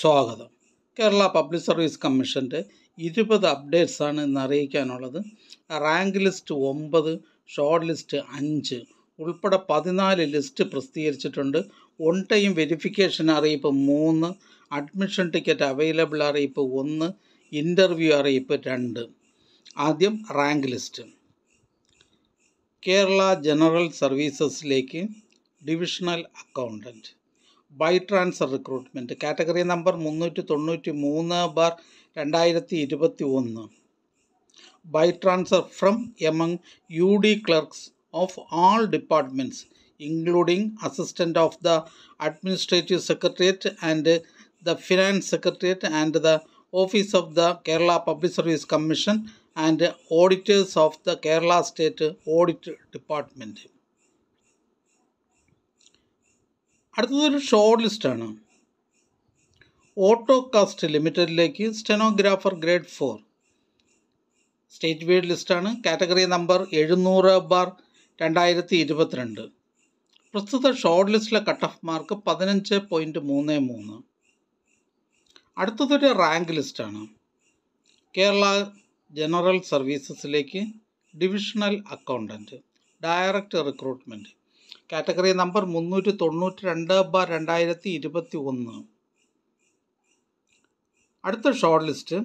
സ്വാഗതം Kerala public service കമ്മീഷൻ്റെ ഇരുപത് അപ്ഡേറ്റ്സാണ് ഇന്ന് അറിയിക്കാനുള്ളത് റാങ്ക് ലിസ്റ്റ് ഒമ്പത് ഷോർട്ട് ലിസ്റ്റ് അഞ്ച് ഉൾപ്പെടെ പതിനാല് ലിസ്റ്റ് പ്രസിദ്ധീകരിച്ചിട്ടുണ്ട് വൺ ടൈം വെരിഫിക്കേഷൻ അറിയിപ്പ് മൂന്ന് അഡ്മിഷൻ ടിക്കറ്റ് അവൈലബിൾ അറിയിപ്പ് ഒന്ന് ഇൻ്റർവ്യൂ അറിയിപ്പ് രണ്ട് ആദ്യം റാങ്ക് ലിസ്റ്റ് കേരള ജനറൽ സർവീസസിലേക്ക് divisional accountant by transfer recruitment category number മുന്നൂറ്റി തൊണ്ണൂറ്റി മൂന്ന് ബാർ രണ്ടായിരത്തി ഇരുപത്തി ഒന്ന് by transfer from among U D clerks of all departments including assistant of the administrative secretariat and the finance secretariat and the office of the Kerala public service commission and auditors of the Kerala state audit department അടുത്തതൊരു short ലിസ്റ്റാണ് auto cast ലിമിറ്റഡിലേക്ക് stenographer grade four state wide ലിസ്റ്റാണ് category number എഴുന്നൂറ് bar രണ്ടായിരത്തി ഇരുപത്തിരണ്ട് പ്രസ്തുത short ലിസ്റ്റിലെ cut off mark പതിനഞ്ച് പോയിൻറ്റ് മൂന്ന് മൂന്ന് അടുത്തതൊരു റാങ്ക് ലിസ്റ്റാണ് കേരള ജനറൽ സർവീസസിലേക്ക് divisional accountant direct recruitment category number മുന്നൂറ്റി തൊണ്ണൂറ്റി രണ്ട് ബാർ രണ്ടായിരത്തി ഇരുപത്തി ഒന്ന് അടുത്ത ഷോർട്ട് ലിസ്റ്റ്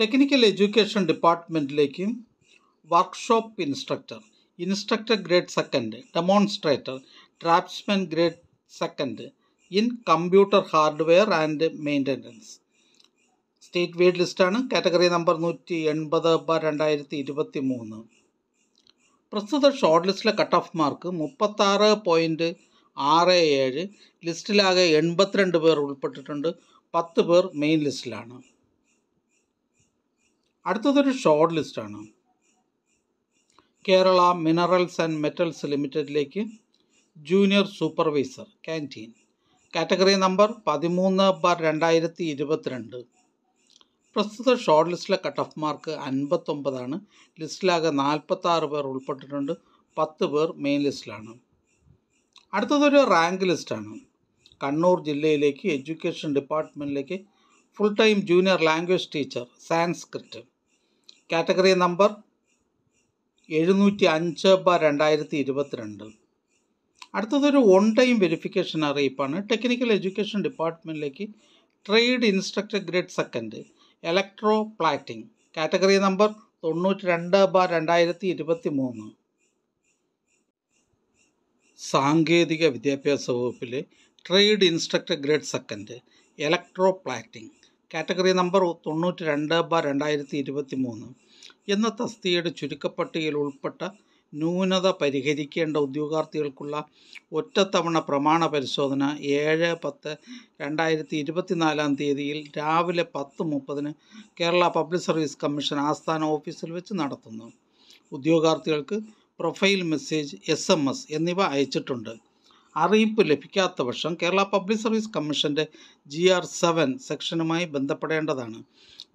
ടെക്നിക്കൽ എഡ്യൂക്കേഷൻ ഡിപ്പാർട്ട്മെൻറ്റിലേക്ക് workshop instructor instructor grade second demonstrator tradesman grade second in computer hardware and maintenance state wide ലിസ്റ്റാണ് കാറ്റഗറി നമ്പർ നൂറ്റി എൺപത് ബ രണ്ടായിരത്തി ഇരുപത്തി മൂന്ന് പ്രസ്തുത ഷോർട്ട് ലിസ്റ്റിലെ കട്ട് ഓഫ് മാർക്ക് മുപ്പത്താറ് പോയിൻറ്റ് ആറ് ഏഴ് ലിസ്റ്റിലാകെ എൺപത്തിരണ്ട് പേർ ഉൾപ്പെട്ടിട്ടുണ്ട് പത്ത് പേർ മെയിൻ ലിസ്റ്റിലാണ് അടുത്തതൊരു ഷോർട്ട് ലിസ്റ്റാണ് കേരള മിനറൽസ് ആൻഡ് മെറ്റൽസ് ലിമിറ്റഡിലേക്ക് junior supervisor canteen category number പതിമൂന്ന് ബാർ രണ്ടായിരത്തി ഇരുപത്തിരണ്ട് പ്രസ്തുത ഷോർട്ട് ലിസ്റ്റിലെ കട്ട് ഓഫ് മാർക്ക് അൻപത്തൊമ്പതാണ് ലിസ്റ്റിലാകെ ആറ് പേർ ഉൾപ്പെട്ടിട്ടുണ്ട് പത്ത് പേർ മെയിൻ ലിസ്റ്റിലാണ് അടുത്തതൊരു റാങ്ക് ലിസ്റ്റാണ് കണ്ണൂർ ജില്ലയിലേക്ക് എഡ്യൂക്കേഷൻ ഡിപ്പാർട്ട്മെൻറ്റിലേക്ക് full time junior language teacher Sanskrit category number എഴുന്നൂറ്റി അഞ്ച് ബ രണ്ടായിരത്തി ഇരുപത്തിരണ്ട് അടുത്തതൊരു ഓൺ ടൈം വെരിഫിക്കേഷൻ അറിയിപ്പാണ് ടെക്നിക്കൽ എഡ്യൂക്കേഷൻ ഡിപ്പാർട്ട്മെൻറ്റിലേക്ക് trade instructor grade second electroplating category number തൊണ്ണൂറ്റി രണ്ട് ബാർ രണ്ടായിരത്തി ഇരുപത്തി മൂന്ന് സാങ്കേതിക വിദ്യാഭ്യാസ വകുപ്പിലെ trade instructor grade second electroplating category number തൊണ്ണൂറ്റി രണ്ട് ബാർ രണ്ടായിരത്തി ഇരുപത്തി മൂന്ന് എന്ന തസ്തികയുടെ ചുരുക്കപ്പട്ടികയിൽ ഉൾപ്പെട്ട ന്യൂനത പരിഹരിക്കേണ്ട ഉദ്യോഗാർത്ഥികൾക്കുള്ള ഒറ്റത്തവണ പ്രമാണ പരിശോധന ഏഴ് പത്ത് രണ്ടായിരത്തി ഇരുപത്തിനാലാം തീയതിയിൽ രാവിലെ പത്ത് മുപ്പതിന് കേരള പബ്ലിക് സർവീസ് കമ്മീഷൻ ആസ്ഥാന ഓഫീസിൽ വെച്ച് നടത്തുന്നു ഉദ്യോഗാർത്ഥികൾക്ക് profile message S M S എന്നിവ അയച്ചിട്ടുണ്ട് അറിയിപ്പ് ലഭിക്കാത്ത പക്ഷം കേരള പബ്ലിക് സർവീസ് കമ്മീഷൻ്റെ ജി ആർ സെവൻ സെക്ഷനുമായി ബന്ധപ്പെടേണ്ടതാണ്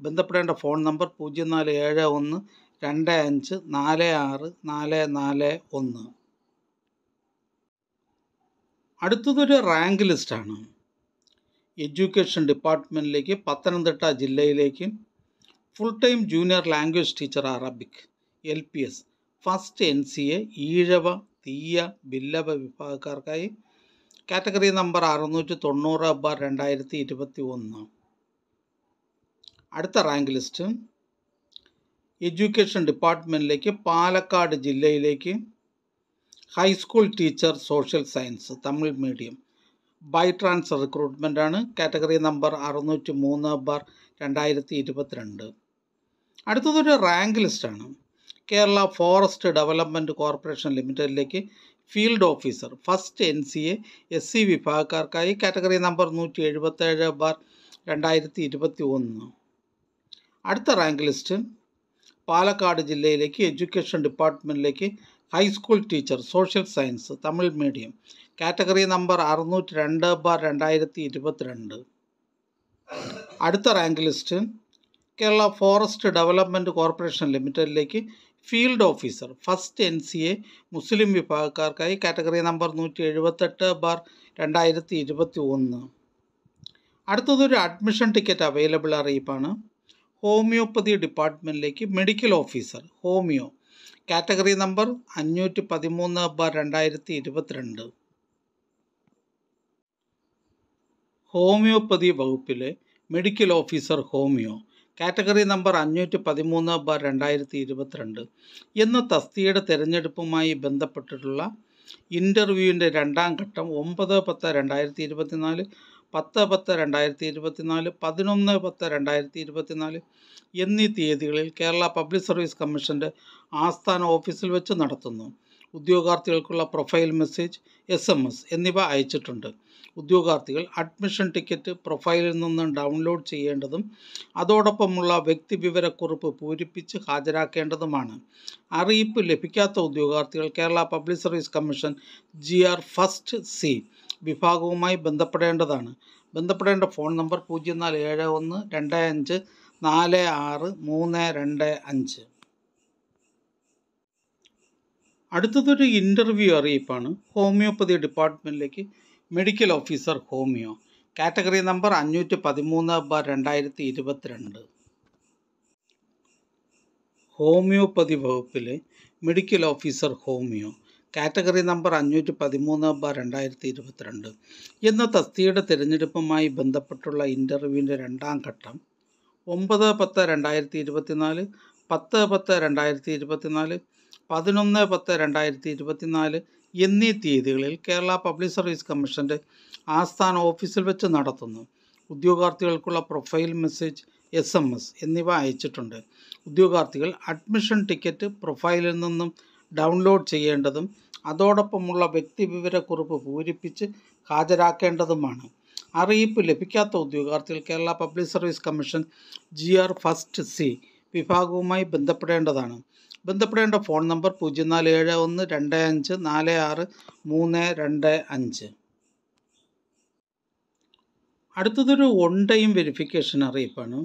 ബന്ധപ്പെടേണ്ട ഫോൺ നമ്പർ പൂജ്യം നാല് ഏഴ് ഒന്ന് രണ്ട് അഞ്ച് നാല് ആറ് നാല് നാല് ഒന്ന് അടുത്തതൊരു റാങ്ക് ലിസ്റ്റാണ് എഡ്യൂക്കേഷൻ ഡിപ്പാർട്ട്മെൻറ്റിലേക്ക് പത്തനംതിട്ട ജില്ലയിലേക്ക് full time junior language teacher Arabic L P S first N C A Ezhava Thiyya Billava വിഭാഗക്കാർക്കായി category number അറുന്നൂറ്റി തൊണ്ണൂറ് ബാർ രണ്ടായിരത്തി ഇരുപത്തി ഒന്ന് അടുത്ത റാങ്ക് ലിസ്റ്റ് എഡ്യൂക്കേഷൻ ഡിപ്പാർട്ട്മെൻറ്റിലേക്ക് പാലക്കാട് ജില്ലയിലേക്ക് high school teacher social science Tamil medium by transfer recruitment ആണ് കാറ്റഗറി നമ്പർ അറുന്നൂറ്റി മൂന്ന് ബാർ രണ്ടായിരത്തി ഇരുപത്തിരണ്ട് അടുത്തതൊരു റാങ്ക് ലിസ്റ്റാണ് കേരള ഫോറസ്റ്റ് ഡെവലപ്മെൻറ്റ് കോർപ്പറേഷൻ ലിമിറ്റഡിലേക്ക് field officer first N C A S C വിഭാഗക്കാർക്കായി കാറ്റഗറി നമ്പർ നൂറ്റി എഴുപത്തേഴ് ബാർ രണ്ടായിരത്തി ഇരുപത്തി ഒന്ന് അടുത്ത റാങ്ക് ലിസ്റ്റ് പാലക്കാട് ജില്ലയിലേക്ക് എഡ്യൂക്കേഷൻ ഡിപ്പാർട്ട്മെൻറ്റിലേക്ക് high school teacher social science Tamil medium category number അറുന്നൂറ്റി രണ്ട് ബാർ രണ്ടായിരത്തി ഇരുപത്തിരണ്ട് അടുത്ത rank list Kerala forest development corporation ലിമിറ്റഡിലേക്ക് field officer first N C A മുസ്ലിം വിഭാഗക്കാർക്കായി കാറ്റഗറി നമ്പർ നൂറ്റി എഴുപത്തെട്ട് ബാർ രണ്ടായിരത്തി ഇരുപത്തി ഒന്ന് അടുത്തതൊരു അഡ്മിഷൻ ടിക്കറ്റ് അവൈലബിൾ അറിയിപ്പാണ് ഹോമിയോപ്പതി ഡിപ്പാർട്ട്മെൻറ്റിലേക്ക് medical officer homeo category number അഞ്ഞൂറ്റി പതിമൂന്ന് ബാർ രണ്ടായിരത്തി ഇരുപത്തിരണ്ട് ഹോമിയോപ്പതി വകുപ്പിലെ medical officer homeo category number അഞ്ഞൂറ്റി പതിമൂന്ന് ബാർ രണ്ടായിരത്തി ഇരുപത്തിരണ്ട് എന്ന തസ്തിയുടെ തിരഞ്ഞെടുപ്പുമായി ബന്ധപ്പെട്ടിട്ടുള്ള ഇൻ്റർവ്യൂവിൻ്റെ രണ്ടാം ഘട്ടം ഒമ്പത് പത്ത് രണ്ടായിരത്തി ഇരുപത്തിനാല് പത്ത് പത്ത് രണ്ടായിരത്തി ഇരുപത്തിനാല് പതിനൊന്ന് പത്ത് രണ്ടായിരത്തി ഇരുപത്തിനാല് എന്നീ തീയതികളിൽ കേരള പബ്ലിക് സർവീസ് കമ്മീഷൻ്റെ ആസ്ഥാന ഓഫീസിൽ വെച്ച് നടത്തുന്നു ഉദ്യോഗാർത്ഥികൾക്കുള്ള profile message S M S എന്നിവ അയച്ചിട്ടുണ്ട് ഉദ്യോഗാർത്ഥികൾ അഡ്മിഷൻ ടിക്കറ്റ് പ്രൊഫൈലിൽ നിന്ന് ഡൗൺലോഡ് ചെയ്യേണ്ടതും അതോടൊപ്പമുള്ള വ്യക്തിവിവരക്കുറിപ്പ് പൂരിപ്പിച്ച് ഹാജരാക്കേണ്ടതുമാണ് അറിയിപ്പ് ലഭിക്കാത്ത ഉദ്യോഗാർത്ഥികൾ Kerala public service commission G R first C വിഭാഗവുമായി ബന്ധപ്പെടേണ്ടതാണ് ബന്ധപ്പെടേണ്ട ഫോൺ നമ്പർ പൂജ്യം നാല് ഏഴ് ഒന്ന് രണ്ട് അഞ്ച് നാല് ആറ് മൂന്ന് രണ്ട് അഞ്ച് അടുത്തതൊരു ഇൻ്റർവ്യൂ അറിയിപ്പാണ് ഹോമിയോപ്പതി ഡിപ്പാർട്ട്മെൻറ്റിലേക്ക് medical officer homeo category number അഞ്ഞൂറ്റി പതിമൂന്ന് ബാർ രണ്ടായിരത്തി ഇരുപത്തിരണ്ട് ഹോമിയോപ്പതി വകുപ്പിലെ medical officer homeo category number അഞ്ഞൂറ്റി പതിമൂന്ന് ബ രണ്ടായിരത്തി ഇരുപത്തിരണ്ട് എന്ന തസ്തിയുടെ തിരഞ്ഞെടുപ്പുമായി ബന്ധപ്പെട്ടുള്ള ഇൻ്റർവ്യൂവിൻ്റെ രണ്ടാം ഘട്ടം ഒമ്പത് പത്ത് രണ്ടായിരത്തി ഇരുപത്തിനാല് പത്ത് പത്ത് രണ്ടായിരത്തി ഇരുപത്തിനാല് പതിനൊന്ന് പത്ത് രണ്ടായിരത്തി ഇരുപത്തിനാല് എന്നീ തീയതികളിൽ കേരള പബ്ലിക് സർവീസ് കമ്മീഷൻ്റെ ആസ്ഥാന ഓഫീസിൽ വെച്ച് നടത്തുന്നു ഉദ്യോഗാർത്ഥികൾക്കുള്ള profile message S M S എന്നിവ അയച്ചിട്ടുണ്ട് ഉദ്യോഗാർത്ഥികൾ അഡ്മിഷൻ ടിക്കറ്റ് പ്രൊഫൈലിൽ നിന്നും ഡൗൺലോഡ് ചെയ്യേണ്ടതും അതോടൊപ്പമുള്ള വിവരക്കുറിപ്പ് പൂരിപ്പിച്ച് ഹാജരാക്കേണ്ടതുമാണ് അറിയിപ്പ് ലഭിക്കാത്ത ഉദ്യോഗാർത്ഥികൾ Kerala public service commission G R first C വിഭാഗവുമായി ബന്ധപ്പെടേണ്ടതാണ് ബന്ധപ്പെടേണ്ട ഫോൺ നമ്പർ പൂജ്യം നാല് ഏഴ് ഒന്ന് രണ്ട് അഞ്ച് നാല് ആറ് മൂന്ന് രണ്ട് അഞ്ച് അടുത്തതൊരു ഓൺ ടൈം വെരിഫിക്കേഷൻ അറിയിപ്പാണ്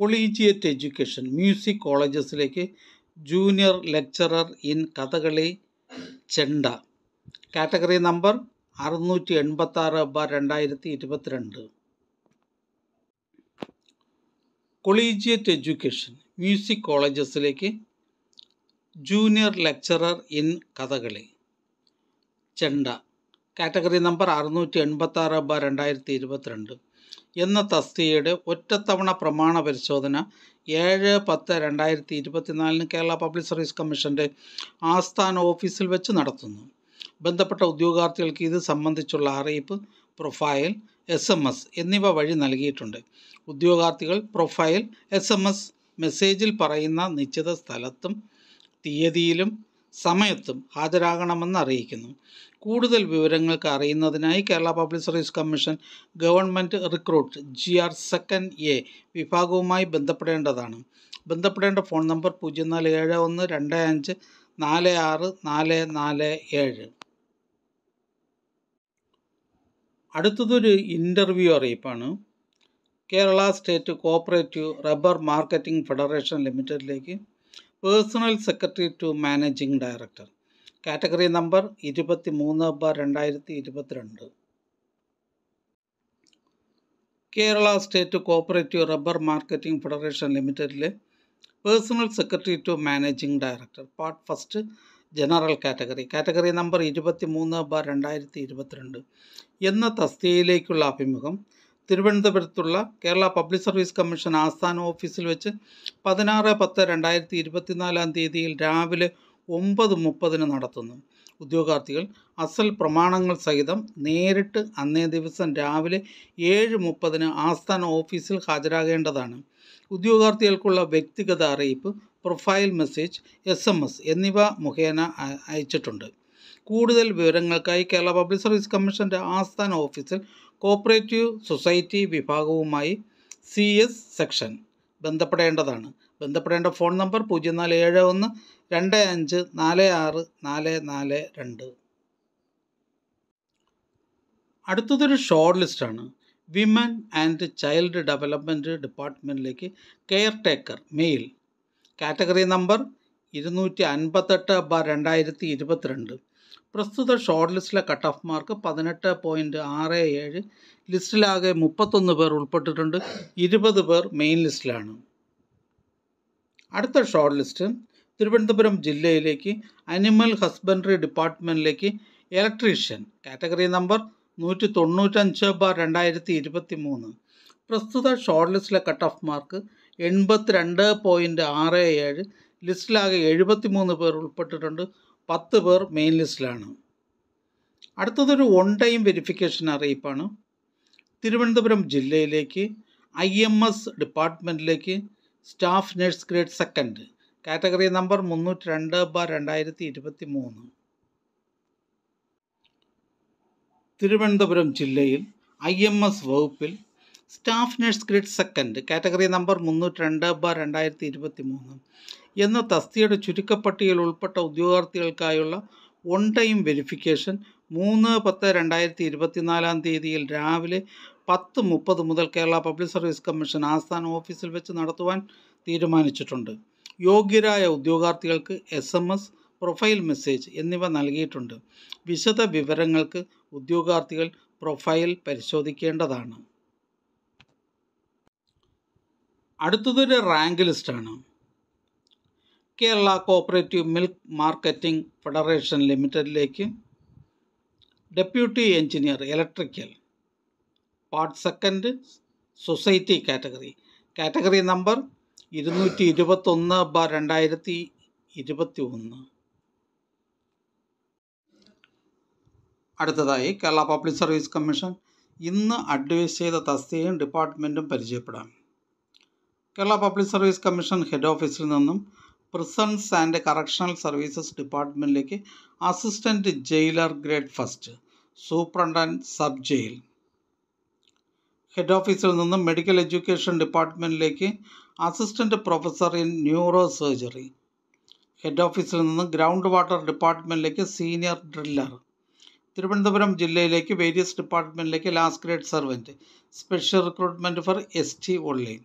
കൊളീജിയറ്റ് എഡ്യൂക്കേഷൻ മ്യൂസിക് കോളേജസിലേക്ക് junior lecturer in Kathakali chenda category number അറുന്നൂറ്റി എൺപത്താറ് ബാർ രണ്ടായിരത്തി ഇരുപത്തിരണ്ട് കൊളീജിയറ്റ് എഡ്യൂക്കേഷൻ മ്യൂസിക് കോളേജസിലേക്ക് junior lecturer in Kathakali chenda category number അറുന്നൂറ്റി എൺപത്താറ് ബാർ രണ്ടായിരത്തി ഇരുപത്തിരണ്ട് എന്ന തസ്തികയുടെ ഒറ്റത്തവണ പ്രമാണ പരിശോധന ഏഴ് പത്ത് രണ്ടായിരത്തി ഇരുപത്തിനാലിന് കേരള പബ്ലിക് സർവീസ് കമ്മീഷൻ്റെ ആസ്ഥാന ഓഫീസിൽ വെച്ച് നടത്തുന്നു ബന്ധപ്പെട്ട ഉദ്യോഗാർത്ഥികൾക്ക് ഇത് സംബന്ധിച്ചുള്ള അറിയിപ്പ് പ്രൊഫൈൽ എസ് എം എസ് എന്നിവ വഴി നൽകിയിട്ടുണ്ട് ഉദ്യോഗാർത്ഥികൾ പ്രൊഫൈൽ എസ് എം എസ് മെസ്സേജിൽ പറയുന്ന നിശ്ചിത സ്ഥലത്തും തീയതിയിലും സമയത്തും ഹാജരാകണമെന്ന് അറിയിക്കുന്നു കൂടുതൽ വിവരങ്ങൾക്ക് അറിയുന്നതിനായി Kerala public service commission government recruit G R second A വിഭാഗവുമായി ബന്ധപ്പെടേണ്ടതാണ് ബന്ധപ്പെടേണ്ട ഫോൺ നമ്പർ പൂജ്യം നാല് ഏഴ് ഒന്ന് രണ്ട് അഞ്ച് നാല് ആറ് നാല് നാല് ഏഴ് അടുത്തതൊരു ഇൻ്റർവ്യൂ അറിയിപ്പാണ് Kerala state cooperative rubber marketing federation ലിമിറ്റഡിലേക്ക് personal secretary to managing director category number ഇരുപത്തി മൂന്ന് ബാർ രണ്ടായിരത്തി ഇരുപത്തിരണ്ട് Kerala state cooperative rubber marketing federation ലിമിറ്റഡിലെ personal secretary to managing director part first general category category number ഇരുപത്തി മൂന്ന് ബാർ രണ്ടായിരത്തി ഇരുപത്തിരണ്ട് എന്ന തസ്തികയിലേക്കുള്ള അഭിമുഖം തിരുവനന്തപുരത്തുള്ള കേരള പബ്ലിക് സർവീസ് കമ്മീഷൻ ആസ്ഥാന ഓഫീസിൽ വെച്ച് പതിനാറ് പത്ത് രണ്ടായിരത്തി ഇരുപത്തിനാലാം തീയതിയിൽ രാവിലെ ഒമ്പത് മുപ്പതിന് നടത്തുന്നു ഉദ്യോഗാർത്ഥികൾ അസൽ പ്രമാണങ്ങൾ സഹിതം നേരിട്ട് അന്നേ ദിവസം രാവിലെ ഏഴ് മുപ്പതിന് ആസ്ഥാന ഓഫീസിൽ ഹാജരാകേണ്ടതാണ് ഉദ്യോഗാർത്ഥികൾക്കുള്ള വ്യക്തിഗത അറിയിപ്പ് profile message S M S എന്നിവ മുഖേന അയച്ചിട്ടുണ്ട് കൂടുതൽ വിവരങ്ങൾക്കായി കേരള പബ്ലിക് സർവീസ് കമ്മീഷൻ്റെ ആസ്ഥാന ഓഫീസിൽ കോപ്പറേറ്റീവ് സൊസൈറ്റി വിഭാഗവുമായി സി എസ് സെക്ഷൻ ബന്ധപ്പെടേണ്ടതാണ് ബന്ധപ്പെടേണ്ട ഫോൺ നമ്പർ പൂജ്യം നാല് ഏഴ് ഒന്ന് രണ്ട് അഞ്ച് നാല് ആറ് നാല് നാല് രണ്ട് അടുത്തതൊരു ഷോർട്ട് ലിസ്റ്റാണ് വിമൻ ആൻഡ് ചൈൽഡ് ഡെവലപ്മെൻറ്റ് ഡിപ്പാർട്ട്മെൻറ്റിലേക്ക് caretaker male category number ഇരുന്നൂറ്റി അൻപത്തെട്ട് ബാർ രണ്ടായിരത്തി ഇരുപത്തിരണ്ട് പ്രസ്തുത ഷോർട്ട് ലിസ്റ്റിലെ കട്ട് ഓഫ് മാർക്ക് പതിനെട്ട് പോയിൻറ്റ് ആറ് ഏഴ് ലിസ്റ്റിലാകെ മുപ്പത്തൊന്ന് പേർ ഉൾപ്പെട്ടിട്ടുണ്ട് ഇരുപത് പേർ മെയിൻ ലിസ്റ്റിലാണ് അടുത്ത ഷോർട്ട് ലിസ്റ്റ് തിരുവനന്തപുരം ജില്ലയിലേക്ക് അനിമൽ ഹസ്ബൻഡറി ഡിപ്പാർട്ട്മെൻറ്റിലേക്ക് ഇലക്ട്രീഷ്യൻ കാറ്റഗറി നമ്പർ നൂറ്റി തൊണ്ണൂറ്റഞ്ച് ബാർ രണ്ടായിരത്തി ഇരുപത്തി മൂന്ന് പ്രസ്തുത ഷോർട്ട് ലിസ്റ്റിലെ കട്ട് ഓഫ് മാർക്ക് എൺപത്തിരണ്ട് പോയിൻറ്റ് ആറ് ഏഴ് ലിസ്റ്റിലാകെ എഴുപത്തി മൂന്ന് പേർ ഉൾപ്പെട്ടിട്ടുണ്ട് പത്ത് പേർ മെയിൻ ലിസ്റ്റിലാണ് അടുത്തതൊരു വൺ ടൈം വെരിഫിക്കേഷൻ അറിയിപ്പാണ് തിരുവനന്തപുരം ജില്ലയിലേക്ക് ഐ എം എസ് ഡിപ്പാർട്ട്മെൻറ്റിലേക്ക് staff nurse grade second category number മുന്നൂറ്റി രണ്ട് ബാർ രണ്ടായിരത്തി ഇരുപത്തി മൂന്ന് തിരുവനന്തപുരം ജില്ലയിൽ ഐ എം എസ് വകുപ്പിൽ staff nurse grade second category number മുന്നൂറ്റി രണ്ട് ബാർ രണ്ടായിരത്തി ഇരുപത്തി മൂന്ന് എന്ന തസ്തിയുടെ ചുരുക്കപ്പട്ടികയിൽ ഉൾപ്പെട്ട ഉദ്യോഗാർത്ഥികൾക്കായുള്ള വൺ ടൈം വെരിഫിക്കേഷൻ മൂന്ന് പത്ത് രണ്ടായിരത്തി ഇരുപത്തിനാലാം തീയതിയിൽ രാവിലെ പത്ത് മുപ്പത് മുതൽ കേരള പബ്ലിക് സർവീസ് കമ്മീഷൻ ആസ്ഥാന ഓഫീസിൽ വെച്ച് നടത്തുവാൻ തീരുമാനിച്ചിട്ടുണ്ട് യോഗ്യരായ ഉദ്യോഗാർത്ഥികൾക്ക് S M S profile message എന്നിവ നൽകിയിട്ടുണ്ട് വിശദ വിവരങ്ങൾക്ക് ഉദ്യോഗാർത്ഥികൾ പ്രൊഫൈൽ പരിശോധിക്കേണ്ടതാണ് അടുത്തതൊരു റാങ്ക് ലിസ്റ്റാണ് Kerala cooperative milk marketing federation ലിമിറ്റഡിലേക്ക് deputy engineer electrical part second society category category number ഇരുന്നൂറ്റി ഇരുപത്തൊന്ന് ബ രണ്ടായിരത്തി ഇരുപത്തി ഒന്ന് അടുത്തതായി കേരള പബ്ലിക് സർവീസ് കമ്മീഷൻ ഇന്ന് അഡ്വൈസ് ചെയ്ത തസ്തികയും ഡിപ്പാർട്ട്മെൻറ്റും പരിചയപ്പെടാം Kerala public service commission head ഓഫീസിൽ നിന്നും പ്രിസൺസ് ആൻഡ് കറക്ഷണൽ സർവീസസ് ഡിപ്പാർട്ട്മെൻറ്റിലേക്ക് assistant jailer grade first superintendent sub jail head ഓഫീസിൽ നിന്ന് മെഡിക്കൽ എഡ്യൂക്കേഷൻ ഡിപ്പാർട്ട്മെൻറ്റിലേക്ക് assistant professor in neurosurgery head ഓഫീസിൽ നിന്ന് ഗ്രൗണ്ട് വാട്ടർ ഡിപ്പാർട്ട്മെൻറ്റിലേക്ക് സീനിയർ ഡ്രില്ലർ തിരുവനന്തപുരം ജില്ലയിലേക്ക് വേരിയസ് ഡിപ്പാർട്ട്മെൻറ്റിലേക്ക് last grade servant special recruitment for S T online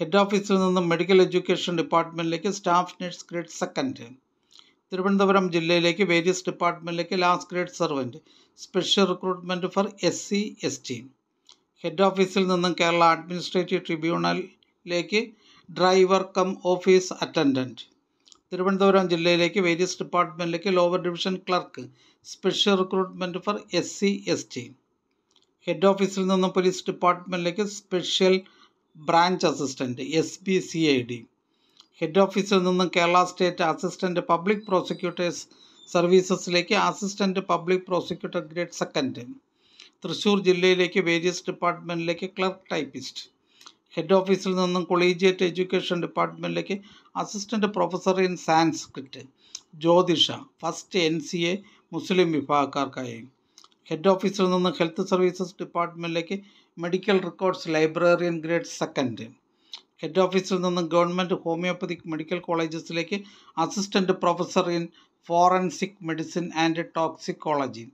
head ഓഫീസിൽ നിന്നും മെഡിക്കൽ എഡ്യൂക്കേഷൻ ഡിപ്പാർട്ട്മെൻറ്റിലേക്ക് staff nurse grade second Thiruvananthapuram ജില്ലയിലേക്ക് വേരിയസ് ഡിപ്പാർട്ട്മെൻറ്റിലേക്ക് last grade servant special recruitment for S C S T head ഓഫീസിൽ നിന്നും Kerala administrative ട്രിബ്യൂണലിലേക്ക് driver cum office attendant Thiruvananthapuram ജില്ലയിലേക്ക് various ഡിപ്പാർട്ട്മെൻറ്റിലേക്ക് lower division clerk special recruitment for S C S T head ഓഫീസിൽ നിന്നും police ഡിപ്പാർട്ട്മെൻറ്റിലേക്ക് special branch assistant S B C I D head ഓഫീസിൽ നിന്നും Kerala state assistant public prosecutors സർവീസസിലേക്ക് assistant public prosecutor grade second Thrissur ജില്ലയിലേക്ക് various ഡിപ്പാർട്ട്മെൻറ്റിലേക്ക് clerk typist head ഓഫീസിൽ നിന്നും collegiate education ഡിപ്പാർട്ട്മെൻറ്റിലേക്ക് അസിസ്റ്റൻറ്റ് പ്രൊഫസർ ഇൻ സാൻസ്ക്രിറ്റ് ജ്യോതിഷ ഫസ്റ്റ് എൻ സി എ മുസ്ലിം വിഭാഗക്കാർക്കായി ഹെഡ് ഓഫീസിൽ നിന്ന് ഹെൽത്ത് സർവീസസ് ഡിപ്പാർട്ട്മെൻറ്റിലേക്ക് medical records librarian grade second head ഓഫീസിൽ നിന്നും ഗവൺമെൻറ് ഹോമിയോപ്പതിക് മെഡിക്കൽ കോളേജസിലേക്ക് assistant professor in forensic medicine and toxicology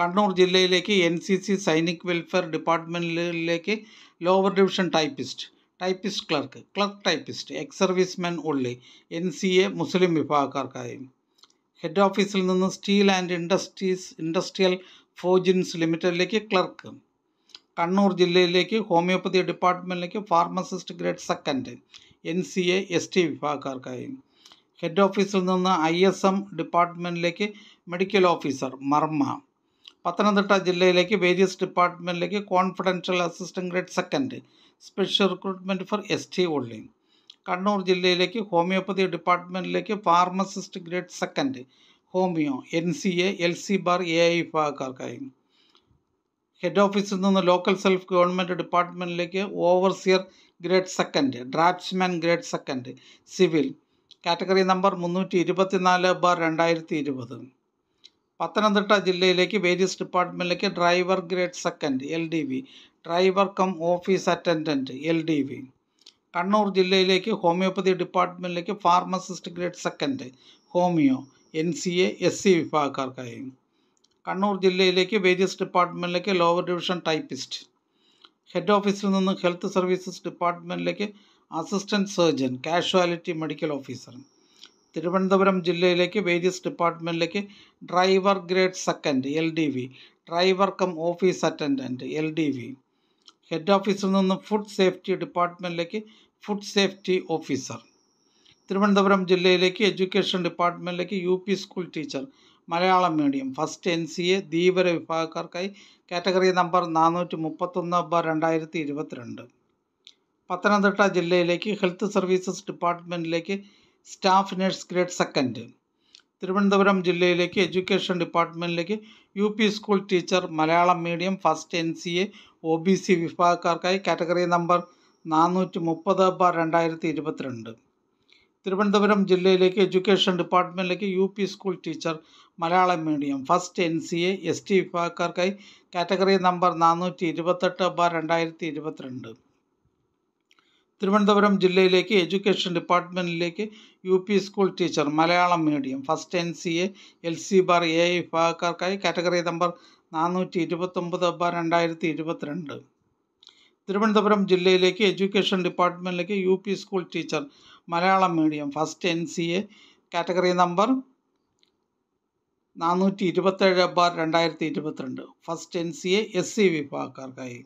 Kannur ജില്ലയിലേക്ക് N C C Sainik welfare ഡിപ്പാർട്ട്മെൻറ്റിലേക്ക് lower division typist typist clerk clerk typist ex servicemen only N C A മുസ്ലിം വിഭാഗക്കാർക്കായി head ഓഫീസിൽ നിന്ന് steel and industries industrial forgings ലിമിറ്റഡിലേക്ക് clerk Kannur ജില്ലയിലേക്ക് homeopathy ഡിപ്പാർട്ട്മെൻറ്റിലേക്ക് pharmacist grade second N C A S T വിഭാഗക്കാർക്കായി head ഓഫീസിൽ നിന്ന് I S M ഡിപ്പാർട്ട്മെൻറ്റിലേക്ക് മെഡിക്കൽ ഓഫീസർ മർമ്മ പത്തനംതിട്ട ജില്ലയിലേക്ക് വേരിയസ് ഡിപ്പാർട്ട്മെൻറ്റിലേക്ക് confidential assistant grade second special recruitment for S T only Kannur ജില്ലയിലേക്ക് ഹോമിയോപ്പതി ഡിപ്പാർട്ട്മെൻറ്റിലേക്ക് pharmacist grade second homeo N C A L C bar A I വിഭാഗക്കാർക്കായി ഹെഡ് ഓഫീസിൽ നിന്ന് ലോക്കൽ സെൽഫ് ഗവൺമെൻറ് ഡിപ്പാർട്ട്മെൻറ്റിലേക്ക് overseer grade second draftsman grade second civil category number മുന്നൂറ്റി ഇരുപത്തിനാല് bar രണ്ടായിരത്തി ഇരുപത് പത്തനംതിട്ട ജില്ലയിലേക്ക് വേരിയസ് ഡിപ്പാർട്ട്മെൻറ്റിലേക്ക് driver grade second L D V driver cum office attendant L D V Kannur ജില്ലയിലേക്ക് ഹോമിയോപ്പതി ഡിപ്പാർട്ട്മെൻറ്റിലേക്ക് pharmacist grade second homeo N C A S C വിഭാഗക്കാർക്കായി Kannur ജില്ലയിലേക്ക് various ഡിപ്പാർട്ട്മെൻറ്റിലേക്ക് ലോവർ ഡിവിഷൻ ടൈപ്പിസ്റ്റ് ഹെഡ് ഓഫീസിൽ നിന്ന് ഹെൽത്ത് സർവീസസ് ഡിപ്പാർട്ട്മെൻറ്റിലേക്ക് assistant surgeon casualty medical officer Thiruvananthapuram ജില്ലയിലേക്ക് various ഡിപ്പാർട്ട്മെൻറ്റിലേക്ക് driver grade second L D V driver cum office attendant L D V head ഓഫീസിൽ നിന്ന് food safety ഡിപ്പാർട്ട്മെൻറ്റിലേക്ക് ഫുഡ് സേഫ്റ്റി ഓഫീസർ തിരുവനന്തപുരം ജില്ലയിലേക്ക് education ഡിപ്പാർട്ട്മെൻറ്റിലേക്ക് U P school teacher Malayalam medium first N C A Dheevara വിഭാഗക്കാർക്കായി category number നാനൂറ്റി മുപ്പത്തൊന്ന് bar രണ്ടായിരത്തി ഇരുപത്തിരണ്ട് പത്തനംതിട്ട ജില്ലയിലേക്ക് ഹെൽത്ത് സർവീസസ് ഡിപ്പാർട്ട്മെൻറ്റിലേക്ക് staff nurse grade second Thiruvananthapuram ജില്ലയിലേക്ക് എഡ്യൂക്കേഷൻ ഡിപ്പാർട്ട്മെൻറ്റിലേക്ക് U P school teacher Malayalam medium first N C A O B C വിഭാഗക്കാർക്കായി കാറ്റഗറി നമ്പർ നാനൂറ്റി മുപ്പത് ബ രണ്ടായിരത്തി ഇരുപത്തിരണ്ട് തിരുവനന്തപുരം ജില്ലയിലേക്ക് എഡ്യൂക്കേഷൻ ഡിപ്പാർട്ട്മെൻറ്റിലേക്ക് U P school teacher Malayalam medium first N C A S T വിഭാഗക്കാർക്കായി കാറ്റഗറി നമ്പർ നാനൂറ്റി ഇരുപത്തെട്ട് ബാർ രണ്ടായിരത്തി ഇരുപത്തിരണ്ട് തിരുവനന്തപുരം ജില്ലയിലേക്ക് എഡ്യൂക്കേഷൻ ഡിപ്പാർട്ട്മെൻറ്റിലേക്ക് U P school teacher Malayalam medium first N C A L C bar A വിഭാഗക്കാർക്കായി കാറ്റഗറി നമ്പർ നാനൂറ്റി ഇരുപത്തൊമ്പത് ബാർ രണ്ടായിരത്തി ഇരുപത്തിരണ്ട് തിരുവനന്തപുരം ജില്ലയിലേക്ക് എഡ്യൂക്കേഷൻ ഡിപ്പാർട്ട്മെൻറ്റിലേക്ക് U P school teacher Malayalam medium first N C A category number നാനൂറ്റി ഇരുപത്തേഴ് ബാർ രണ്ടായിരത്തി ഇരുപത്തിരണ്ട് first N C A S C വിഭാഗക്കാർക്കായി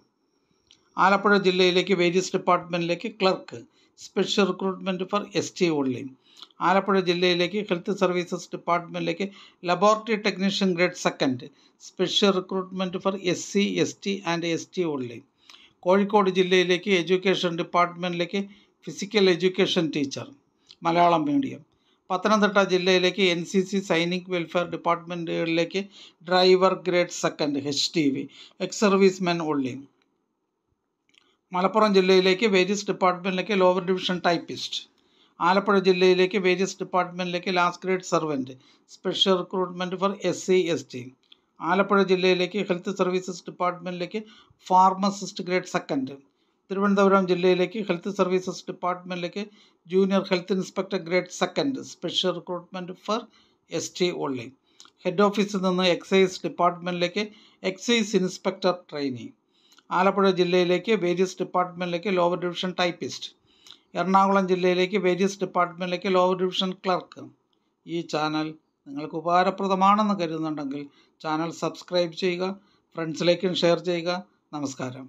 ആലപ്പുഴ ജില്ലയിലേക്ക് വേരിയസ് ഡിപ്പാർട്ട്മെൻറ്റിലേക്ക് clerk special recruitment for S T only Alappuzha ജില്ലയിലേക്ക് ഹെൽത്ത് സർവീസസ് ഡിപ്പാർട്ട്മെൻറ്റിലേക്ക് laboratory technician grade second special recruitment for S C S T and S T only Kozhikode ജില്ലയിലേക്ക് education ഡിപ്പാർട്ട്മെൻറ്റിലേക്ക് physical education teacher Malayalam medium Pathanamthitta ജില്ലയിലേക്ക് N C C Sainik welfare ഡിപ്പാർട്ട്മെൻറ്റുകളിലേക്ക് driver grade second H T V ex servicemen only Malappuram ജില്ലയിലേക്ക് various ഡിപ്പാർട്ട്മെൻറ്റിലേക്ക് lower division typist Alappuzha ജില്ലയിലേക്ക് various ഡിപ്പാർട്ട്മെൻറ്റിലേക്ക് last grade servant special recruitment for S C S T Alappuzha ജില്ലയിലേക്ക് health services ഡിപ്പാർട്ട്മെൻറ്റിലേക്ക് pharmacist grade second Thiruvananthapuram ജില്ലയിലേക്ക് health services ഡിപ്പാർട്ട്മെൻറ്റിലേക്ക് junior health inspector grade second special recruitment for S T only head ഓഫീസിൽ നിന്ന് excise ഡിപ്പാർട്ട്മെൻറ്റിലേക്ക് excise inspector trainee Alappuzha ജില്ലയിലേക്ക് various ഡിപ്പാർട്ട്മെൻറ്റിലേക്ക് lower division typist Ernakulam ജില്ലയിലേക്ക് വേരിയസ് ഡിപ്പാർട്ട്മെൻറ്റിലേക്ക് ലോവർ ഡിവിഷൻ ക്ലർക്ക് ഈ ചാനൽ നിങ്ങൾക്ക് ഉപകാരപ്രദമാണെന്ന് കരുതുന്നുണ്ടെങ്കിൽ ചാനൽ സബ്സ്ക്രൈബ് ചെയ്യുക ഫ്രണ്ട്സിലേക്കും ഷെയർ ചെയ്യുക നമസ്കാരം